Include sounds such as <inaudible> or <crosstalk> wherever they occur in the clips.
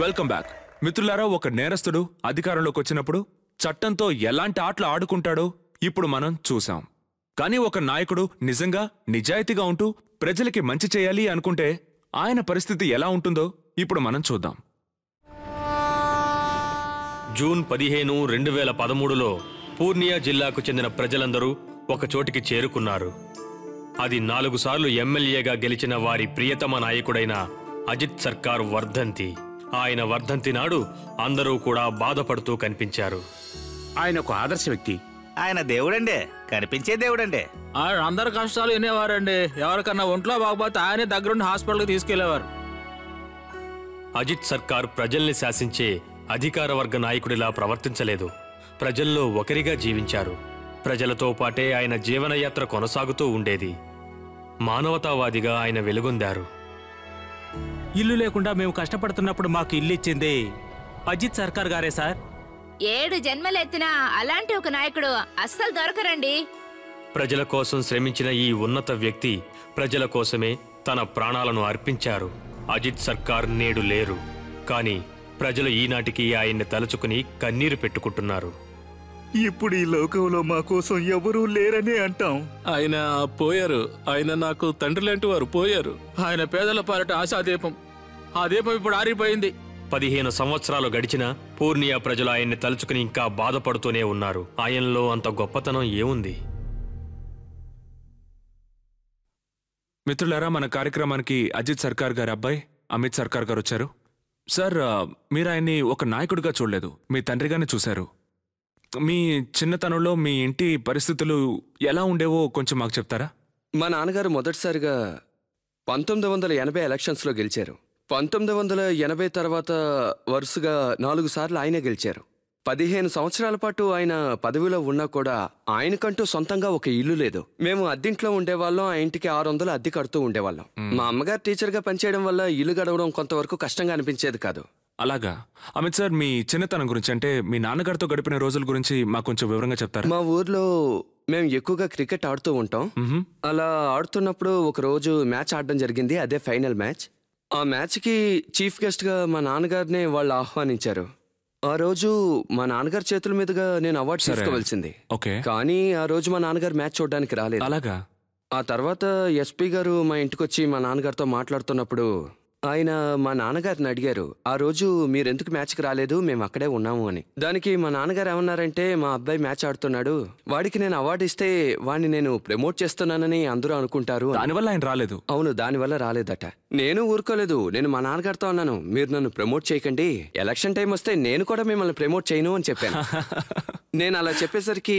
Welcome back మిత్రులారా ఒక నేరస్తుడు అధికారంలోకి వచ్చినప్పుడు చట్టంతో ఎలాంటి ఆటలు ఆడుకుంటాడో ఇప్పుడు మనం చూసాం కానీ ఒక నాయకుడు నిజంగా నిజాయితీగా ఉంటూ ప్రజలకి మంచి చేయాలి అనుకుంటే ఆయన పరిస్థితి ఎలా ఉంటుందో ఇప్పుడు మనం చూద్దాం జూన్ పదిహేను రెండు వేల పదమూడులో పూర్ణియా జిల్లాకు చెందిన ప్రజలందరూ ఒకచోటికి చేరుకున్నారు అది నాలుగు సార్లు ఎమ్మెల్యేగా గెలిచిన వారి ప్రియతమ నాయకుడైన అజిత్ సర్కార్ వర్ధంతి ఆయన వర్ధంతి నాడు అందరూ కూడా బాధపడుతూ కనిపించారు ఆయన ఒక ఆదర్శ వ్యక్తి ఆయన దేవుడండే కనిపించే దేవుడండే ఆయన అందరి కష్టాలు వినేవారండి ఎవరికన్నా ఒంట్లో బాగపోతే ఆయనే దగ్గరుండి హాస్పిటల్కి తీసుకెళ్లేవారు అజిత్ సర్కార్ ప్రజల్ని శాసించే అధికార వర్గ నాయకుడిలా ప్రవర్తించలేదు ప్రజల్లో ఒకరిగా జీవించారు ప్రజలతో పాటే ఆయన జీవనయాత్ర కొనసాగుతూ ఉండేది మానవతావాదిగా ఆయన వెలుగొందారు ఇల్లు లేకుండా మేము కష్టపడుతున్నప్పుడు మాకు ఇల్లు ఇచ్చింది అజిత్ సర్కార్ గారే సార్ ఏడు జన్మలెత్తినా అలాంటి ఒక నాయకుడు అస్సలు దొరకరండి ప్రజల కోసం శ్రమించిన ఈ ఉన్నత వ్యక్తి ప్రజల కోసమే తన ప్రాణాలను అర్పించారు అజిత్ సర్కార్ నేడు లేరు కానీ ప్రజలు ఈనాటికి ఆయన్ని తలుచుకుని కన్నీరు పెట్టుకుంటున్నారు ఇప్పుడు ఈ లోకంలో మా కోసం ఎవరూ లేరనే అంటాం ఆయన పోయారు ఆయన నాకు తండ్రి లాంటి వారు పోయారు ఆయన పేదల పాలట ఆశాదీపం ఆ దీపం ఇప్పుడు ఆరిపోయింది పదిహేను సంవత్సరాలు గడిచినా పూర్ణియా ప్రజలు ఆయన్ని తలుచుకుని ఇంకా బాధపడుతూనే ఉన్నారు ఆయనలో అంత గొప్పతనం ఏముంది మిత్రులారా మన కార్యక్రమానికి అజిత్ సర్కార్ గారి అబ్బాయి అమిత్ సర్కార్ గారు వచ్చారు సార్ మీరు ఆయన్ని ఒక నాయకుడిగా చూడలేదు మీ తండ్రిగానే చూశారు మీ చిన్నతనంలో మీ ఇంటి పరిస్థితులు ఎలా ఉండేవో కొంచెం మాకు చెప్తారా మా నాన్నగారు మొదటిసారిగా పంతొమ్మిది వందల ఎనభై ఎలక్షన్స్లో గెలిచారు పంతొమ్మిది వందల ఎనభై తర్వాత వరుసగా నాలుగు సార్లు ఆయనే గెలిచారు పదిహేను సంవత్సరాల పాటు ఆయన పదవిలో ఉన్నా కూడా ఆయనకంటూ సొంతంగా ఒక ఇల్లు లేదు మేము అద్దింట్లో ఉండేవాళ్ళం ఆ ఇంటికి ఆరు వందలు అద్దె కడుతూ ఉండేవాళ్ళం మా అమ్మగారు టీచర్గా పనిచేయడం వల్ల ఇల్లు గడవడం కొంతవరకు కష్టంగా అనిపించేది కాదు అలాగా అమిత్ సార్ మీ చిన్నతనం గురించి అంటే మీ నాన్నగారితో గడిపిన రోజుల గురించి మాకు కొంచెం వివరంగా చెప్తారు మా ఊర్లో మేము ఎక్కువగా క్రికెట్ ఆడుతూ ఉంటాం అలా ఆడుతున్నప్పుడు ఒక రోజు మ్యాచ్ ఆడడం జరిగింది అదే ఫైనల్ మ్యాచ్ ఆ మ్యాచ్కి చీఫ్ గెస్ట్గా మా నాన్నగారిని వాళ్ళు ఆహ్వానించారు ఆ రోజు మా నాన్నగారి చేతుల మీదుగా నేను అవార్డు తీసుకోవాల్సింది ఓకే కానీ ఆ రోజు మా నాన్నగారు మ్యాచ్ చూడడానికి రాలేదు అలాగా ఆ తర్వాత ఎస్పీ గారు మా ఇంటికొచ్చి మా నాన్నగారితో మాట్లాడుతున్నప్పుడు ఆయన మా నాన్నగారిని అడిగారు ఆ రోజు మీరెందుకు మ్యాచ్కి రాలేదు మేము అక్కడే ఉన్నాము అని దానికి మా నాన్నగారు ఏమన్నారంటే మా అబ్బాయి మ్యాచ్ ఆడుతున్నాడు వాడికి నేను అవార్డు ఇస్తే వాడిని నేను ప్రమోట్ చేస్తున్నానని అందరూ అనుకుంటారు దానివల్ల ఆయన రాలేదు అవును దానివల్ల రాలేదట నేను ఊరుకోలేదు నేను మా నాన్నగారితో అన్నాను మీరు నన్ను ప్రమోట్ చేయకండి ఎలక్షన్ టైం వస్తే నేను కూడా మిమ్మల్ని ప్రమోట్ చేయను అని చెప్పాను <laughs> నేను అలా చెప్పేసరికి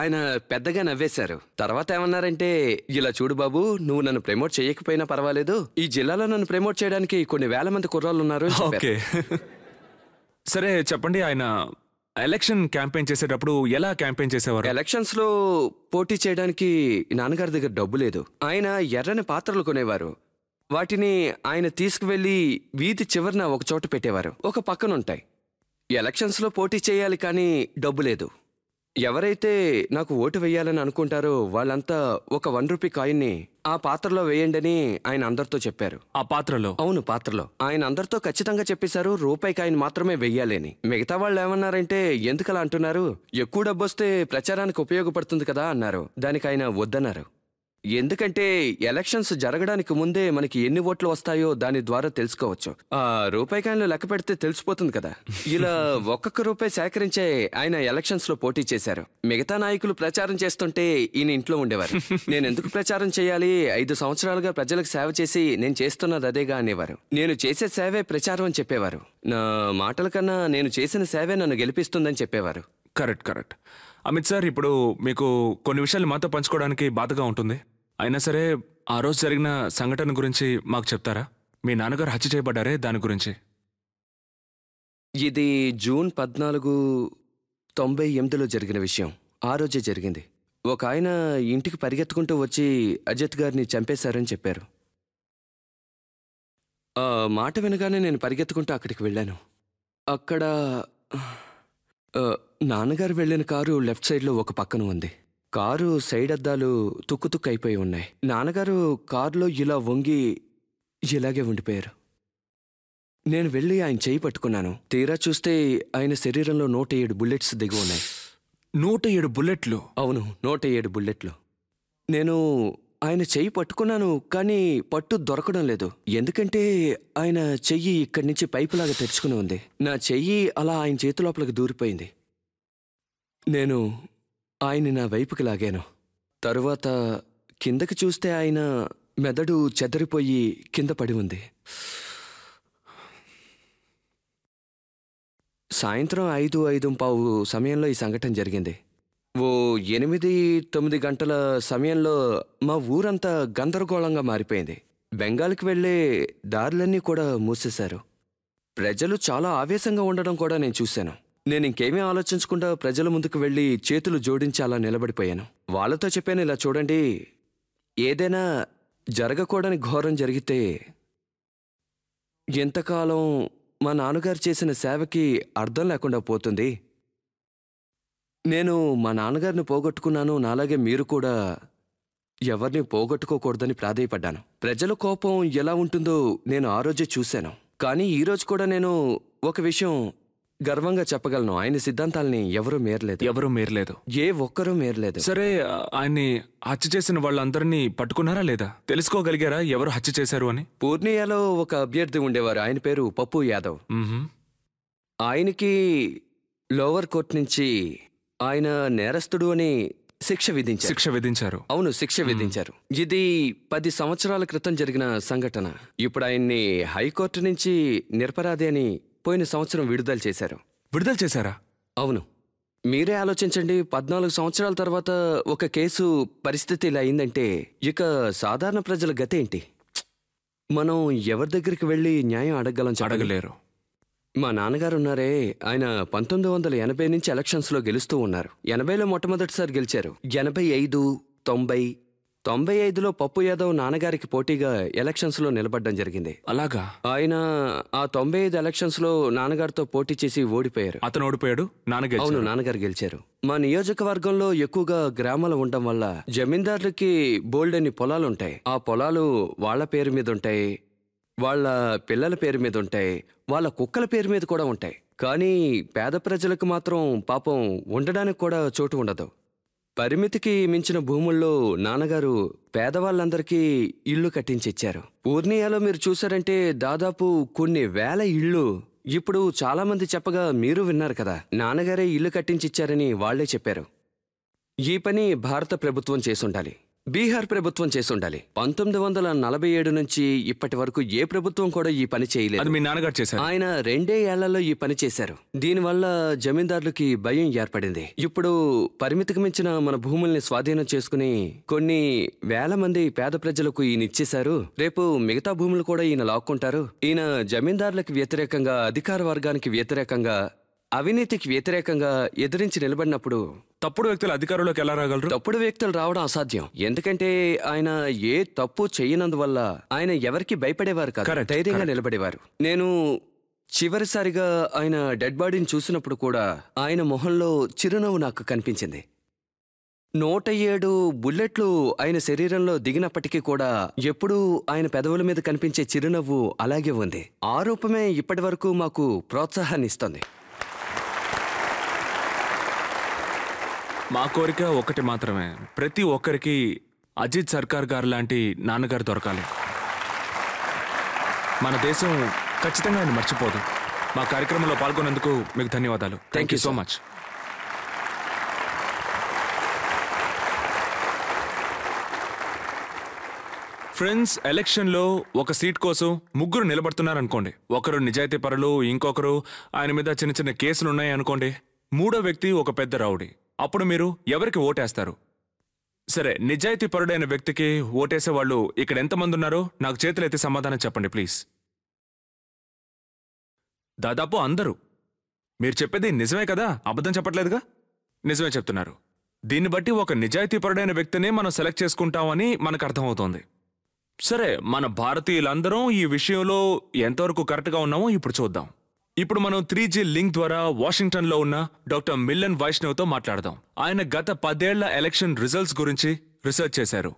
ఆయన పెద్దగా నవ్వేశారు తర్వాత ఏమన్నారంటే ఇలా చూడు బాబు నువ్వు నన్ను ప్రమోట్ చేయకపోయినా పర్వాలేదు ఈ జిల్లాలో నన్ను ప్రమోట్ చేయడానికి కొన్ని వేల మంది కుర్రాళ్ళు ఉన్నారు ఓకే సరే చెప్పండి ఆయన ఎలక్షన్ క్యాంపెయిన్ చేసేటప్పుడు ఎలా క్యాంపెయిన్ చేసేవారు ఎలక్షన్స్ లో పోటీ చేయడానికి నాన్నగారి దగ్గర డబ్బు లేదు ఆయన ఎర్రని పాత్రలు కొనేవారు వాటిని ఆయన తీసుకువెళ్లి వీధి చివరన ఒక చోట పెట్టేవారు ఒక పక్కన ఉంటాయి ఎలక్షన్స్లో పోటీ చేయాలి కానీ డబ్బు లేదు ఎవరైతే నాకు ఓటు వేయాలని అనుకుంటారో వాళ్ళంతా ఒక వన్ రూపీ కాయిన్ని ఆ పాత్రలో వేయండి ఆయన అందరితో చెప్పారు ఆ పాత్రలో అవును పాత్రలో ఆయన అందరితో ఖచ్చితంగా చెప్పేశారు రూపాయి కాయిన్ మాత్రమే వెయ్యాలని మిగతా వాళ్ళు ఏమన్నారంటే ఎందుకలా అంటున్నారు ఎక్కువ డబ్బు వస్తే ప్రచారానికి ఉపయోగపడుతుంది కదా అన్నారు దానికి ఆయన వద్దన్నారు ఎందుకంటే ఎలక్షన్స్ జరగడానికి ముందే మనకి ఎన్ని ఓట్లు వస్తాయో దాని ద్వారా తెలుసుకోవచ్చు ఆ కాయలు లెక్క పెడితే తెలిసిపోతుంది కదా ఇలా <laughs> ఒక్కొక్క రూపాయి సేకరించే ఆయన ఎలక్షన్స్ లో పోటీ చేశారు మిగతా నాయకులు ప్రచారం చేస్తుంటే ఈయన ఇంట్లో ఉండేవారు <laughs> నేను ఎందుకు ప్రచారం చేయాలి ఐదు సంవత్సరాలుగా ప్రజలకు సేవ చేసి నేను చేస్తున్నది అదేగా అనేవారు నేను చేసే సేవే ప్రచారం అని చెప్పేవారు నా మాటల కన్నా నేను చేసిన సేవే నన్ను గెలిపిస్తుందని చెప్పేవారు కరెక్ట్ కరెక్ట్ అమిత్ సార్ ఇప్పుడు మీకు కొన్ని విషయాలు మాతో పంచుకోవడానికి బాధగా ఉంటుంది అయినా సరే ఆ రోజు జరిగిన సంఘటన గురించి మాకు చెప్తారా మీ నాన్నగారు హత్య చేయబడ్డారే దాని గురించి ఇది జూన్ పద్నాలుగు తొంభై ఎనిమిదిలో జరిగిన విషయం ఆ రోజే జరిగింది ఒక ఆయన ఇంటికి పరిగెత్తుకుంటూ వచ్చి అజిత్ గారిని చంపేశారని చెప్పారు ఆ మాట వినగానే నేను పరిగెత్తుకుంటూ అక్కడికి వెళ్ళాను అక్కడ నాన్నగారు వెళ్ళిన కారు లెఫ్ట్ సైడ్లో ఒక పక్కన ఉంది కారు సైడ్ అద్దాలు తుక్కుతుక్కైపోయి ఉన్నాయి నాన్నగారు కారులో ఇలా వంగి ఇలాగే ఉండిపోయారు నేను వెళ్ళి ఆయన చేయి పట్టుకున్నాను తీరా చూస్తే ఆయన శరీరంలో నూట ఏడు బుల్లెట్స్ దిగి ఉన్నాయి నూట ఏడు బుల్లెట్లు అవును నూట ఏడు బుల్లెట్లు నేను ఆయన చెయ్యి పట్టుకున్నాను కానీ పట్టు దొరకడం లేదు ఎందుకంటే ఆయన చెయ్యి ఇక్కడి నుంచి పైపులాగా తెరుచుకుని ఉంది నా చెయ్యి అలా ఆయన చేతి లోపలికి దూరిపోయింది నేను ఆయన నా వైపుకి లాగాను తరువాత కిందకి చూస్తే ఆయన మెదడు చెదరిపోయి కింద పడి ఉంది సాయంత్రం ఐదు ఐదు పావు సమయంలో ఈ సంఘటన జరిగింది ఓ ఎనిమిది తొమ్మిది గంటల సమయంలో మా ఊరంతా గందరగోళంగా మారిపోయింది బెంగాల్కి వెళ్ళే దారులన్నీ కూడా మూసేశారు ప్రజలు చాలా ఆవేశంగా ఉండడం కూడా నేను చూశాను నేను ఇంకేమీ ఆలోచించకుండా ప్రజల ముందుకు వెళ్ళి చేతులు జోడించి అలా నిలబడిపోయాను వాళ్ళతో చెప్పాను ఇలా చూడండి ఏదైనా జరగకూడని ఘోరం జరిగితే ఎంతకాలం మా నాన్నగారు చేసిన సేవకి అర్థం లేకుండా పోతుంది నేను మా నాన్నగారిని పోగొట్టుకున్నాను నాలాగే మీరు కూడా ఎవరిని పోగొట్టుకోకూడదని ప్రాధేయపడ్డాను ప్రజల కోపం ఎలా ఉంటుందో నేను ఆ రోజే చూశాను కానీ ఈరోజు కూడా నేను ఒక విషయం గర్వంగా చెప్పగలను ఆయన సిద్ధాంతాల్ని ఎవరూ మేరలేదు ఎవరూ మేరలేదు ఏ ఒక్కరూ మేరలేదు సరే ఆయన్ని హత్య చేసిన వాళ్ళందరినీ పట్టుకున్నారా లేదా తెలుసుకోగలిగారా ఎవరు హత్య చేశారు అని పూర్ణియాలో ఒక అభ్యర్థి ఉండేవారు ఆయన పేరు పప్పు యాదవ్ ఆయనకి లోవర్ కోర్ట్ నుంచి ఆయన నేరస్తుడు అని శిక్ష విధించి శిక్ష విధించారు అవును శిక్ష విధించారు ఇది పది సంవత్సరాల క్రితం జరిగిన సంఘటన ఇప్పుడు ఆయన్ని హైకోర్టు నుంచి నిరపరాధి అని పోయిన సంవత్సరం విడుదల చేశారు విడుదల చేశారా అవును మీరే ఆలోచించండి పద్నాలుగు సంవత్సరాల తర్వాత ఒక కేసు పరిస్థితి ఇలా అయిందంటే ఇక సాధారణ ప్రజల గతి ఏంటి మనం ఎవరి దగ్గరికి వెళ్ళి న్యాయం అడగలం అడగలేరు మా నాన్నగారు ఉన్నారే ఆయన పంతొమ్మిది వందల ఎనభై నుంచి ఎలక్షన్స్లో గెలుస్తూ ఉన్నారు ఎనభైలో మొట్టమొదటిసారి గెలిచారు ఎనభై ఐదు తొంభై తొంభై ఐదులో పప్పు యాదవ్ నాన్నగారికి పోటీగా ఎలక్షన్స్ లో నిలబడడం జరిగింది అలాగా ఆయన ఆ తొంభై ఐదు ఎలక్షన్స్ లో నాన్నగారితో పోటీ చేసి ఓడిపోయారు అతను ఓడిపోయాడు నాన్నగారు అవును నాన్నగారు గెలిచారు మా నియోజకవర్గంలో ఎక్కువగా గ్రామాలు ఉండడం వల్ల జమీందారులకి బోల్డెన్ని పొలాలుంటాయి ఆ పొలాలు వాళ్ళ పేరు మీద ఉంటాయి వాళ్ళ పిల్లల పేరు మీద ఉంటాయి వాళ్ళ కుక్కల పేరు మీద కూడా ఉంటాయి కానీ పేద ప్రజలకు మాత్రం పాపం ఉండడానికి కూడా చోటు ఉండదు పరిమితికి మించిన భూముల్లో నాన్నగారు పేదవాళ్ళందరికీ ఇళ్ళు కట్టించిచ్చారు పూర్ణియాలో మీరు చూసారంటే దాదాపు కొన్ని వేల ఇళ్ళు ఇప్పుడు చాలామంది చెప్పగా మీరు విన్నారు కదా నాన్నగారే ఇల్లు కట్టించిచ్చారని వాళ్లే చెప్పారు ఈ పని భారత ప్రభుత్వం చేసుండాలి బీహార్ ప్రభుత్వం చేసుండాలి పంతొమ్మిది వందల నలభై ఏడు నుంచి ఇప్పటి వరకు ఏ ప్రభుత్వం కూడా ఈ పని చేయలేదు మీ నాన్నగారు చేశారు ఆయన రెండే ఏళ్లలో ఈ పని చేశారు దీనివల్ల జమీందారులకి భయం ఏర్పడింది ఇప్పుడు పరిమితికి మించిన మన భూముల్ని స్వాధీనం చేసుకుని కొన్ని వేల మంది పేద ప్రజలకు ఈయన ఇచ్చేశారు రేపు మిగతా భూములు కూడా ఈయన లాక్కుంటారు ఈయన జమీందారులకు వ్యతిరేకంగా అధికార వర్గానికి వ్యతిరేకంగా అవినీతికి వ్యతిరేకంగా ఎదిరించి నిలబడినప్పుడు తప్పుడు వ్యక్తులు అధికారంలోకి ఎలా రాగలరు తప్పుడు వ్యక్తులు రావడం అసాధ్యం ఎందుకంటే ఆయన ఏ తప్పు చేయనందువల్ల ఆయన ఎవరికి భయపడేవారు కాదు ధైర్యంగా నిలబడేవారు నేను చివరిసారిగా ఆయన డెడ్ బాడీని చూసినప్పుడు కూడా ఆయన మొహంలో చిరునవ్వు నాకు కనిపించింది నూట ఏడు బుల్లెట్లు ఆయన శరీరంలో దిగినప్పటికీ కూడా ఎప్పుడూ ఆయన పెదవుల మీద కనిపించే చిరునవ్వు అలాగే ఉంది ఆ రూపమే ఇప్పటివరకు మాకు ప్రోత్సాహాన్ని ఇస్తుంది మా కోరిక ఒకటి మాత్రమే ప్రతి ఒక్కరికి అజిత్ సర్కార్ గారు లాంటి నాన్నగారు దొరకాలి మన దేశం ఖచ్చితంగా ఆయన మర్చిపోదు మా కార్యక్రమంలో పాల్గొన్నందుకు మీకు ధన్యవాదాలు thank you so much friends ఎలక్షన్లో ఒక సీట్ కోసం ముగ్గురు నిలబడుతున్నారు అనుకోండి ఒకరు నిజాయితీ పరులు ఇంకొకరు ఆయన మీద చిన్న చిన్న కేసులు ఉన్నాయి అనుకోండి మూడో వ్యక్తి ఒక పెద్ద రౌడీ అప్పుడు మీరు ఎవరికి ఓటేస్తారు సరే నిజాయితీ పరుడైన వ్యక్తికి ఓటేసే వాళ్ళు ఇక్కడ ఎంతమంది ఉన్నారో నాకు చేతులైతే సమాధానం చెప్పండి ప్లీజ్ దాదాపు అందరూ మీరు చెప్పేది నిజమే కదా అబద్ధం చెప్పట్లేదుగా నిజమే చెప్తున్నారు దీన్ని బట్టి ఒక నిజాయితీపరుడైన వ్యక్తినే మనం సెలెక్ట్ చేసుకుంటామని మనకు అర్థమవుతోంది సరే మన భారతీయులందరం ఈ విషయంలో ఎంతవరకు కరెక్ట్గా ఉన్నామో ఇప్పుడు చూద్దాం ఇప్పుడు మనం త్రీ జీ లింక్ ద్వారా వాషింగ్టన్లో ఉన్న డాక్టర్ మిల్లన్ వైష్ణవ్తో మాట్లాడదాం ఆయన గత పదేళ్ల ఎలక్షన్ రిజల్ట్స్ గురించి రీసెర్చ్ చేశారు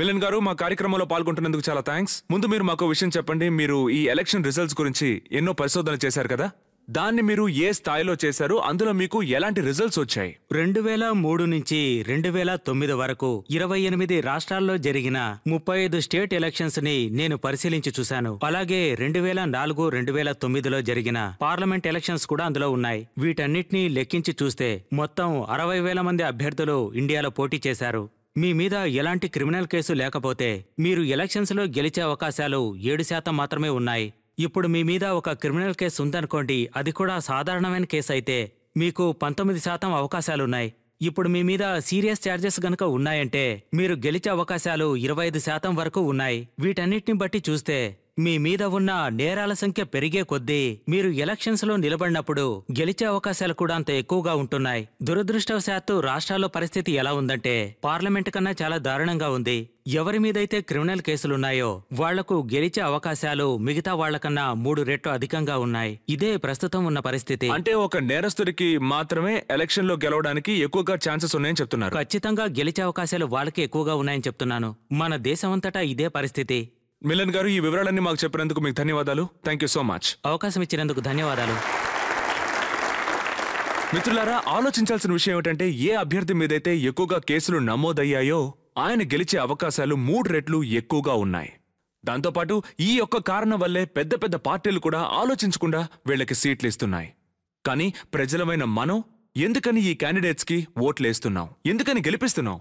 మిలన్ గారు మా కార్యక్రమంలో పాల్గొంటున్నందుకు చాలా థ్యాంక్స్ ముందు మీరు మాకు విషయం చెప్పండి మీరు ఈ ఎలక్షన్ రిజల్ట్స్ గురించి ఎన్నో పరిశోధన చేశారు కదా దాన్ని మీరు ఏ స్థాయిలో చేశారు అందులో మీకు ఎలాంటి రిజల్ట్స్ వచ్చాయి రెండు వేల మూడు నుంచి రెండు వేల తొమ్మిది వరకు ఇరవై ఎనిమిది రాష్ట్రాల్లో జరిగిన ముప్పై ఐదు స్టేట్ ఎలక్షన్స్ ని నేను పరిశీలించి చూశాను అలాగే రెండు వేల నాలుగు రెండు వేల తొమ్మిదిలో జరిగిన పార్లమెంట్ ఎలక్షన్స్ కూడా అందులో ఉన్నాయి వీటన్నిటినీ లెక్కించి చూస్తే మొత్తం అరవై వేల మంది అభ్యర్థులు ఇండియాలో పోటీ చేశారు మీ మీద ఎలాంటి క్రిమినల్ కేసు లేకపోతే మీరు ఎలక్షన్స్లో గెలిచే అవకాశాలు ఏడు శాతం మాత్రమే ఉన్నాయి ఇప్పుడు మీ మీద ఒక క్రిమినల్ కేసు ఉందనుకోండి అది కూడా సాధారణమైన కేసు అయితే మీకు పంతొమ్మిది శాతం అవకాశాలున్నాయి ఇప్పుడు మీ మీద సీరియస్ ఛార్జెస్ గనుక ఉన్నాయంటే మీరు గెలిచే అవకాశాలు ఇరవై ఐదు శాతం వరకు ఉన్నాయి వీటన్నిటిని బట్టి చూస్తే మీ మీద ఉన్న నేరాల సంఖ్య పెరిగే కొద్దీ మీరు ఎలక్షన్స్లో నిలబడినప్పుడు గెలిచే అవకాశాలు కూడా అంత ఎక్కువగా ఉంటున్నాయి దురదృష్టవశాత్తు రాష్ట్రాల్లో పరిస్థితి ఎలా ఉందంటే పార్లమెంట్ కన్నా చాలా దారుణంగా ఉంది ఎవరి మీదైతే క్రిమినల్ కేసులున్నాయో వాళ్లకు గెలిచే అవకాశాలు మిగతా వాళ్లకన్నా మూడు రెట్లు అధికంగా ఉన్నాయి ఇదే ప్రస్తుతం ఉన్న పరిస్థితి అంటే ఒక నేరస్తుడికి మాత్రమే ఎలక్షన్ లో గెలవడానికి ఎక్కువగా ఛాన్సెస్ ఉన్నాయని చెప్తున్నారు ఖచ్చితంగా గెలిచే అవకాశాలు వాళ్ళకి ఎక్కువగా ఉన్నాయని చెప్తున్నాను మన దేశమంతటా ఇదే పరిస్థితి మిలన్ గారు ఈ వివరాలన్నీ మాకు చెప్పినందుకు మీకు ధన్యవాదాలు థ్యాంక్ యూ సో మచ్ అవకాశం ఇచ్చినందుకు ధన్యవాదాలు మిత్రులారా ఆలోచించాల్సిన విషయం ఏమిటంటే ఏ అభ్యర్థి మీదైతే ఎక్కువగా కేసులు నమోదయ్యాయో ఆయన గెలిచే అవకాశాలు మూడు రెట్లు ఎక్కువగా ఉన్నాయి దాంతోపాటు ఈ యొక్క కారణం వల్లే పెద్ద పెద్ద పార్టీలు కూడా ఆలోచించకుండా వీళ్ళకి సీట్లు ఇస్తున్నాయి కానీ ప్రజలమైన మనం ఎందుకని ఈ క్యాండిడేట్స్కి ఓట్లేస్తున్నాం ఎందుకని గెలిపిస్తున్నాం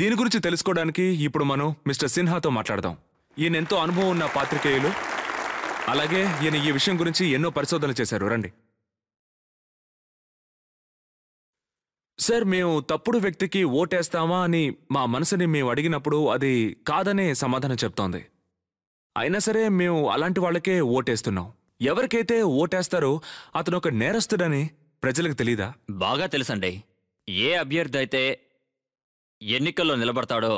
దీని గురించి తెలుసుకోవడానికి ఇప్పుడు మనం మిస్టర్ సిన్హాతో మాట్లాడదాం ఈయన ఎంతో అనుభవం ఉన్న పాత్రికేయులు అలాగే ఈయన ఈ విషయం గురించి ఎన్నో పరిశోధనలు చేశారు రండి సార్ మేము తప్పుడు వ్యక్తికి ఓటేస్తామా అని మా మనసుని మేము అడిగినప్పుడు అది కాదనే సమాధానం చెప్తోంది అయినా సరే మేము అలాంటి వాళ్ళకే ఓటేస్తున్నాం ఎవరికైతే ఓటేస్తారో అతను ఒక నేరస్తుడని ప్రజలకు తెలీదా బాగా తెలుసండి ఏ అభ్యర్థి అయితే ఎన్నికల్లో నిలబడతాడో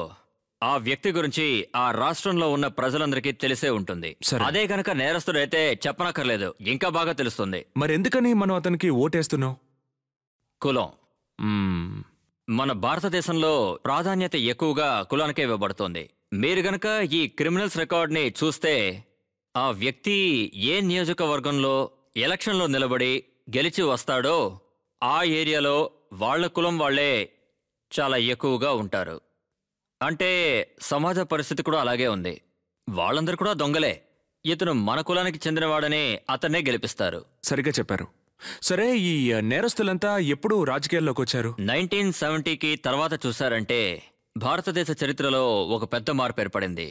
ఆ వ్యక్తి గురించి ఆ రాష్ట్రంలో ఉన్న ప్రజలందరికీ తెలిసే ఉంటుంది అదే గనక నేరస్తుడైతే చెప్పనక్కర్లేదు ఇంకా బాగా తెలుస్తుంది మరెందుకని మనం అతనికి ఓటేస్తున్నాం కులం మన భారతదేశంలో ప్రాధాన్యత ఎక్కువగా కులానికే ఇవ్వబడుతోంది మీరు గనక ఈ క్రిమినల్స్ రికార్డ్ని చూస్తే ఆ వ్యక్తి ఏ నియోజకవర్గంలో ఎలక్షన్లో నిలబడి గెలిచి వస్తాడో ఆ ఏరియాలో వాళ్ల కులం వాళ్లే చాలా ఎక్కువగా ఉంటారు అంటే సమాజ పరిస్థితి కూడా అలాగే ఉంది వాళ్ళందరూ కూడా దొంగలే ఇతను మన కులానికి చెందినవాడని అతన్నే గెలిపిస్తారు సరిగ్గా చెప్పారు సరే ఈ నేరస్తులంతా ఎప్పుడు రాజకీయాల్లోకి వచ్చారు నైన్టీన్ సెవెంటీకి తర్వాత చూసారంటే భారతదేశ చరిత్రలో ఒక పెద్ద మార్పు ఏర్పడింది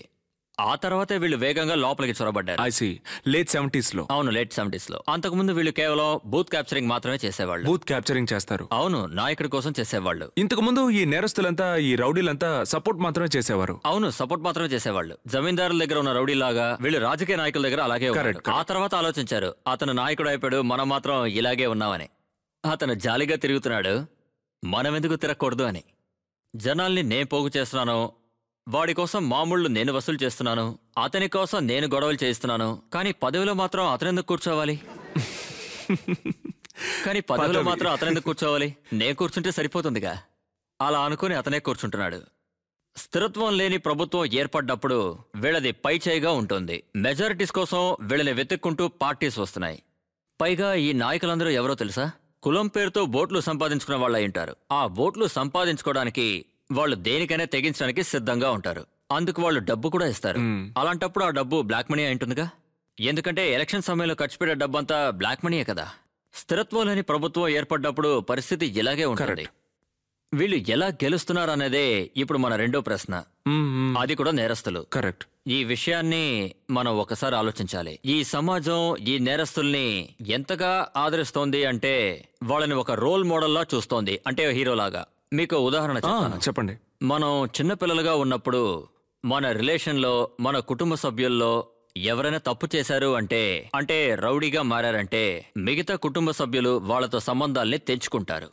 ఆ తర్వాతే వీళ్ళు వేగంగా లోపలికి చొరబడ్డారు ఐసి లేట్ సెవెంటీస్ లో అవును లేట్ సెవెంటీస్ లో అంతకు ముందు వీళ్ళు కేవలం బూత్ క్యాప్చరింగ్ మాత్రమే చేసేవాళ్ళు బూత్ క్యాప్చరింగ్ చేస్తారు అవును నాయకుడి కోసం చేసేవాళ్ళు ఇంతకు ముందు ఈ నేరస్తులంతా ఈ రౌడీలంతా సపోర్ట్ మాత్రమే చేసేవారు అవును సపోర్ట్ మాత్రమే చేసేవాళ్ళు జమీందారుల దగ్గర ఉన్న రౌడీ లాగా వీళ్ళు రాజకీయ నాయకుల దగ్గర అలాగే ఆ తర్వాత ఆలోచించారు అతను నాయకుడు అయిపోయాడు మనం మాత్రం ఇలాగే ఉన్నామని అతను జాలిగా తిరుగుతున్నాడు మనం ఎందుకు తిరగకూడదు అని జనాల్ని నేను పోగు చేస్తున్నాను వాడి కోసం మామూళ్ళు నేను వసూలు చేస్తున్నాను అతని కోసం నేను గొడవలు చేస్తున్నాను కానీ పదవిలో మాత్రం అతనెందుకు కూర్చోవాలి కానీ పదవిలో మాత్రం అతనెందుకు కూర్చోవాలి నేను కూర్చుంటే సరిపోతుందిగా అలా అనుకుని అతనే కూర్చుంటున్నాడు స్థిరత్వం లేని ప్రభుత్వం ఏర్పడ్డప్పుడు వీళ్ళది పై చేయగా ఉంటుంది మెజారిటీస్ కోసం వీళ్ళని వెతుక్కుంటూ పార్టీస్ వస్తున్నాయి పైగా ఈ నాయకులందరూ ఎవరో తెలుసా కులం పేరుతో ఓట్లు సంపాదించుకున్న వాళ్ళ ఉంటారు ఆ ఓట్లు సంపాదించుకోవడానికి వాళ్ళు దేనికైనా తెగించడానికి సిద్ధంగా ఉంటారు అందుకు వాళ్ళు డబ్బు కూడా ఇస్తారు అలాంటప్పుడు ఆ డబ్బు బ్లాక్ మనీ అయింటుందిగా ఎందుకంటే ఎలక్షన్ సమయంలో ఖర్చు పెట్టే డబ్బంతా బ్లాక్ మనీయే కదా స్థిరత్వం లేని ప్రభుత్వం ఏర్పడ్డప్పుడు పరిస్థితి ఇలాగే ఉంటుంది వీళ్ళు ఎలా గెలుస్తున్నారు అనేదే ఇప్పుడు మన రెండో ప్రశ్న అది కూడా నేరస్తులు కరెక్ట్ ఈ విషయాన్ని మనం ఒకసారి ఆలోచించాలి ఈ సమాజం ఈ నేరస్తుల్ని ఎంతగా ఆదరిస్తోంది అంటే వాళ్ళని ఒక రోల్ మోడల్లా చూస్తోంది అంటే హీరోలాగా మీకు ఉదాహరణ చెప్పండి మనం చిన్నపిల్లలుగా ఉన్నప్పుడు మన రిలేషన్లో మన కుటుంబ సభ్యుల్లో ఎవరైనా తప్పు చేశారు అంటే అంటే రౌడీగా మారారంటే మిగతా కుటుంబ సభ్యులు వాళ్ళతో సంబంధాల్ని తెంచుకుంటారు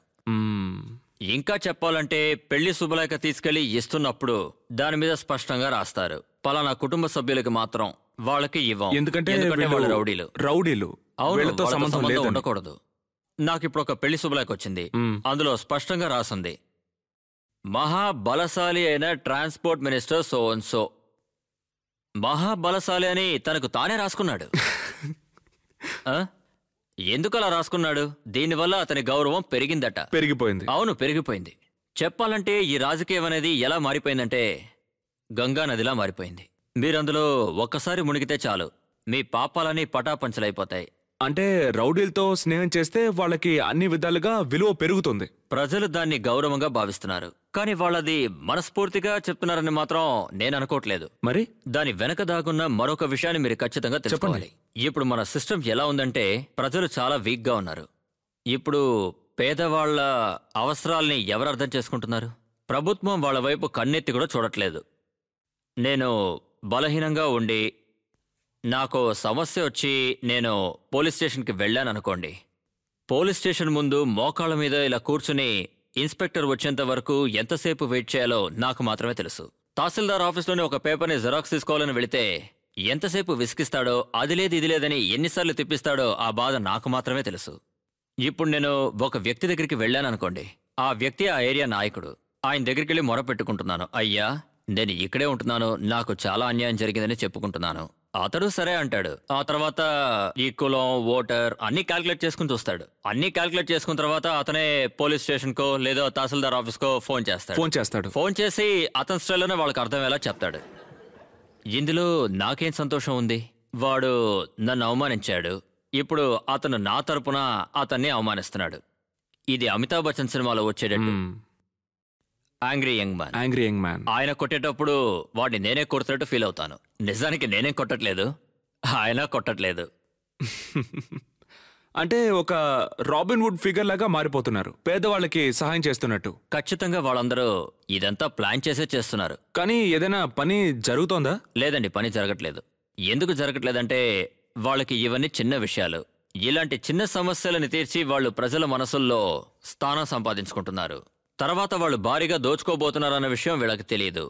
ఇంకా చెప్పాలంటే పెళ్లి శుభలేఖ తీసుకెళ్లి ఇస్తున్నప్పుడు దాని మీద స్పష్టంగా రాస్తారు పలానా కుటుంబ సభ్యులకి మాత్రం వాళ్ళకి ఇవ్వం ఎందుకంటే వాళ్ళు రౌడీలు రౌడీలు అవును, సంబంధం ఉండకూడదు నాకు ఇప్పుడు ఒక పెళ్లి శుభలేఖ వచ్చింది అందులో స్పష్టంగా రాసింది మహాబలశాలి అయిన ట్రాన్స్పోర్ట్ మినిస్టర్ సోన్సో మహాబలశాలి అని తనకు తానే రాసుకున్నాడు <laughs> ఎందుకు అలా రాసుకున్నాడు దీనివల్ల అతని గౌరవం పెరిగిందట పెరిగిపోయింది అవును పెరిగిపోయింది చెప్పాలంటే ఈ రాజకీయం అనేది ఎలా మారిపోయిందంటే గంగా నదిలా మారిపోయింది మీరందులో ఒక్కసారి మునిగితే చాలు మీ పాపాలని పటాపంచలైపోతాయి అంటే రౌడీలతో స్నేహం చేస్తే వాళ్ళకి అన్ని విధాలుగా విలువ పెరుగుతుంది ప్రజలు దాన్ని గౌరవంగా భావిస్తున్నారు కానీ వాళ్ళది మనస్ఫూర్తిగా చెప్తున్నారని మాత్రం నేను అనుకోవట్లేదు మరి దాని వెనక దాగున్న మరొక విషయాన్ని మీరు ఖచ్చితంగా తెలుసుకోవాలి ఇప్పుడు మన సిస్టమ్ ఎలా ఉందంటే ప్రజలు చాలా వీక్గా ఉన్నారు ఇప్పుడు పేదవాళ్ల అవసరాల్ని ఎవరు అర్థం చేసుకుంటున్నారు ప్రభుత్వం వాళ్ళ వైపు కన్నెత్తి కూడా చూడట్లేదు నేను బలహీనంగా ఉండి నాకు సమస్య వచ్చి నేను పోలీస్ స్టేషన్కి వెళ్ళాననుకోండి పోలీస్ స్టేషన్ ముందు మోకాళ్ళ మీద ఇలా కూర్చుని ఇన్స్పెక్టర్ వచ్చేంత వరకు ఎంతసేపు వెయిట్ చేయాలో నాకు మాత్రమే తెలుసు తహసీల్దార్ ఆఫీస్లోని ఒక పేపర్ని జెరాక్స్ తీసుకోవాలని వెళితే ఎంతసేపు విసికిస్తాడో అది లేదు ఇది లేదని ఎన్నిసార్లు తిప్పిస్తాడో ఆ బాధ నాకు మాత్రమే తెలుసు ఇప్పుడు నేను ఒక వ్యక్తి దగ్గరికి వెళ్ళాను అనుకోండి ఆ వ్యక్తి ఆ ఏరియా నాయకుడు ఆయన దగ్గరికి వెళ్ళి మొరపెట్టుకుంటున్నాను అయ్యా నేను ఇక్కడే ఉంటున్నాను నాకు చాలా అన్యాయం జరిగిందని చెప్పుకుంటున్నాను అతడు సరే అంటాడు ఆ తర్వాత ఈ కులం ఓటర్ అన్ని క్యాల్కులేట్ చేసుకుని చూస్తాడు అన్ని క్యాల్కులేట్ చేసుకున్న తర్వాత అతనే పోలీస్ స్టేషన్ కో లేదో తహసీల్దార్ ఆఫీస్ కో ఫోన్ చేస్తాడు ఫోన్ చేస్తాడు ఫోన్ చేసి అతని స్టైల్లోనే వాళ్ళకి అర్థమయ్యేలా చెప్తాడు ఇందులో నాకేం సంతోషం ఉంది వాడు నన్ను అవమానించాడు ఇప్పుడు అతను నా తరపున అతన్ని అవమానిస్తున్నాడు ఇది అమితాబ్ బచ్చన్ సినిమాలో వచ్చేటట్టు angry young man angry young man ఆయన కొట్టేటప్పుడు వాడిని నేనే కొడుతున్నట్టు ఫీల్ అవుతాను నిజానికి నేనేం కొట్టట్లేదు ఆయన కొట్టట్లేదు <laughs> అంటే ఒక రాబిన్ వుడ్ ఫిగర్ లాగా మారిపోతున్నారు పేదవాళ్ళకి సహాయం చేస్తున్నట్టు ఖచ్చితంగా వాళ్ళందరూ ఇదంతా ప్లాన్ చేసే చేస్తున్నారు కానీ ఏదైనా పని జరుగుతోందా లేదండి పని జరగట్లేదు ఎందుకు జరగట్లేదంటే వాళ్ళకి ఇవన్నీ చిన్న విషయాలు ఇలాంటి చిన్న సమస్యలను తీర్చి వాళ్ళు ప్రజల మనసుల్లో స్థానం సంపాదించుకుంటున్నారు తర్వాత వాళ్ళు భారీగా దోచుకోబోతున్నారన్న విషయం వీళ్ళకి తెలియదు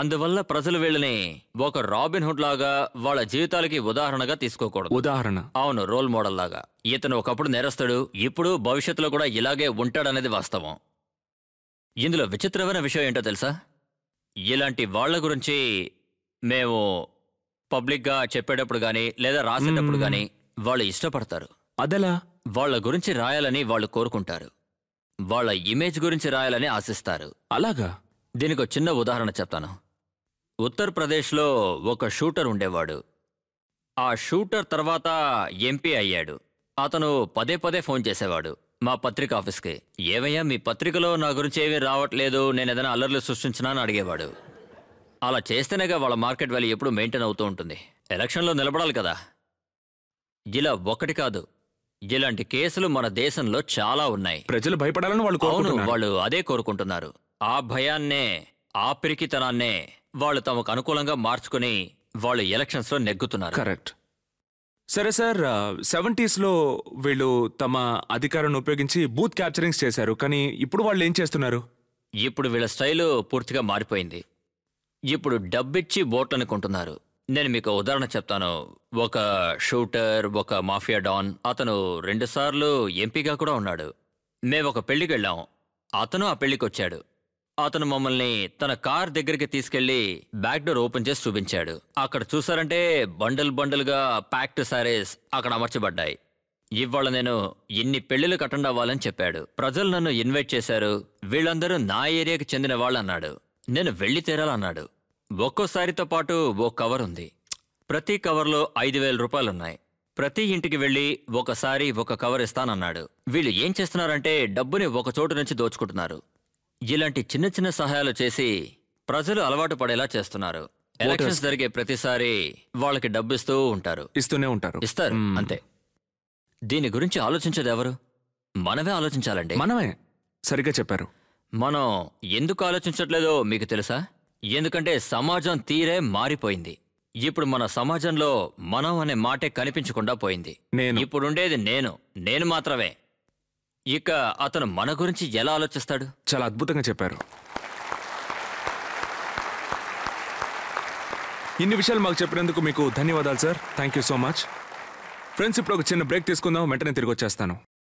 అందువల్ల ప్రజలు వీళ్ళని ఒక రాబిన్ హుడ్ లాగా వాళ్ళ జీవితాలకి ఉదాహరణగా తీసుకోకూడదు ఉదాహరణ అవును రోల్ మోడల్ లాగా ఇతను ఒకప్పుడు నేరస్తాడు ఇప్పుడు భవిష్యత్తులో కూడా ఇలాగే ఉంటాడనేది వాస్తవం ఇందులో విచిత్రమైన విషయం ఏంటో తెలుసా ఇలాంటి వాళ్ళ గురించి మేము పబ్లిక్గా చెప్పేటప్పుడు కానీ లేదా రాసేటప్పుడు కానీ వాళ్ళు ఇష్టపడతారు అదలా వాళ్ళ గురించి రాయాలని వాళ్ళు కోరుకుంటారు వాళ్ళ ఇమేజ్ గురించి రాయాలని ఆశిస్తారు అలాగా దీనికి చిన్న ఉదాహరణ చెప్తాను ఉత్తరప్రదేశ్లో ఒక షూటర్ ఉండేవాడు ఆ షూటర్ తర్వాత ఎంపీ అయ్యాడు అతను పదే పదే ఫోన్ చేసేవాడు మా పత్రిక ఆఫీస్కి ఏమయ్యా మీ పత్రికలో నా గురించి ఏమీ రావట్లేదు నేను ఏదైనా అల్లర్లు సృష్టించినా అని అడిగేవాడు అలా చేస్తేనేగా వాళ్ళ మార్కెట్ వాల్యూ ఎప్పుడు మెయింటైన్ అవుతూ ఉంటుంది ఎలక్షన్లో నిలబడాలి కదా ఇలా ఒకటి కాదు ఇలాంటి కేసులు మన దేశంలో చాలా ఉన్నాయి ప్రజలు భయపడాలని వాళ్ళు అవును వాళ్ళు అదే కోరుకుంటున్నారు ఆ భయాన్నే ఆ పిరికితనాన్నే వాళ్ళు తమకు అనుకూలంగా మార్చుకుని వాళ్ళు ఎలక్షన్స్లో నెగ్గుతున్నారు కరెక్ట్ సరే సార్ సెవెంటీస్లో వీళ్ళు తమ అధికారాన్ని ఉపయోగించి బూత్ క్యాప్చరింగ్స్ చేశారు కానీ ఇప్పుడు వాళ్ళు ఏం చేస్తున్నారు ఇప్పుడు వీళ్ళ స్టైలు పూర్తిగా మారిపోయింది ఇప్పుడు డబ్బిచ్చి బోట్లను కొంటున్నారు నేను మీకు ఉదాహరణ చెప్తాను ఒక షూటర్ ఒక మాఫియా డాన్ అతను రెండుసార్లు ఎంపీగా కూడా ఉన్నాడు మేము ఒక పెళ్లికి వెళ్ళాం అతను ఆ పెళ్లికి వచ్చాడు అతను మమ్మల్ని తన కార్ దగ్గరికి తీసుకెళ్లి బ్యాక్ డోర్ ఓపెన్ చేసి చూపించాడు అక్కడ చూసారంటే బండల్ బండలుగా ప్యాక్డ్ సారీస్ అక్కడ అమర్చబడ్డాయి ఇవాళ నేను ఎన్ని పెళ్లిలు కట్టండవ్వాలని అవ్వాలని చెప్పాడు ప్రజలు నన్ను ఇన్వైట్ చేశారు వీళ్ళందరూ నా ఏరియాకి చెందిన వాళ్ళన్నాడు నేను వెళ్ళి తీరాలన్నాడు ఒక్కో సారీతో పాటు ఓ కవర్ ఉంది ప్రతి కవర్లో ఐదు వేల రూపాయలున్నాయి ప్రతి ఇంటికి వెళ్ళి ఒకసారి ఒక కవర్ ఇస్తానన్నాడు వీళ్ళు ఏం చేస్తున్నారంటే డబ్బుని ఒక చోటు నుంచి దోచుకుంటున్నారు ఇలాంటి చిన్న చిన్న సహాయాలు చేసి ప్రజలు అలవాటు పడేలా చేస్తున్నారు ఎలక్షన్స్ జరిగే ప్రతిసారి వాళ్ళకి డబ్బు ఇస్తూ ఉంటారు ఇస్తూనే ఉంటారు ఇస్తారు hmm. అంతే దీని గురించి ఆలోచించేది ఎవరు మనమే ఆలోచించాలండి మనమే సరిగ్గా చెప్పారు మనం ఎందుకు ఆలోచించట్లేదో మీకు తెలుసా ఎందుకంటే సమాజం తీరే మారిపోయింది ఇప్పుడు మన సమాజంలో మనం అనే మాటే కనిపించకుండా పోయింది ఇప్పుడుండేది నేను నేను మాత్రమే ఇక అతను మన గురించి ఎలా ఆలోచిస్తాడు చాలా అద్భుతంగా చెప్పారు ఇన్ని విషయాలు మాకు చెప్పినందుకు మీకు ధన్యవాదాలు sir thank you so much friends ఇప్పుడు ఒక చిన్న బ్రేక్ తీసుకుందాం వెంటనే తిరిగి వచ్చేస్తాను